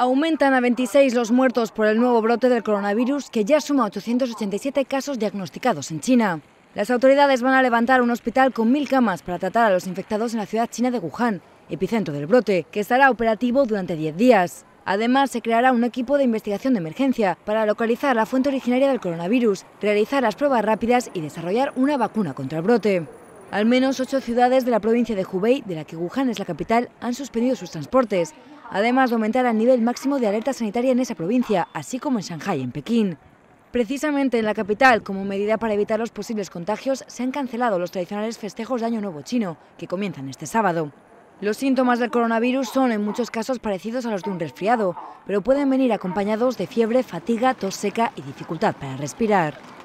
Aumentan a 26 los muertos por el nuevo brote del coronavirus que ya suma 887 casos diagnosticados en China. Las autoridades van a levantar un hospital con mil camas para tratar a los infectados en la ciudad china de Wuhan, epicentro del brote, que estará operativo durante 10 días. Además, se creará un equipo de investigación de emergencia para localizar la fuente originaria del coronavirus, realizar las pruebas rápidas y desarrollar una vacuna contra el brote. Al menos ocho ciudades de la provincia de Hubei, de la que Wuhan es la capital, han suspendido sus transportes, Además, de aumentar al nivel máximo de alerta sanitaria en esa provincia, así como en Shanghai y en Pekín. Precisamente en la capital, como medida para evitar los posibles contagios, se han cancelado los tradicionales festejos de Año Nuevo chino, que comienzan este sábado. Los síntomas del coronavirus son en muchos casos parecidos a los de un resfriado, pero pueden venir acompañados de fiebre, fatiga, tos seca y dificultad para respirar.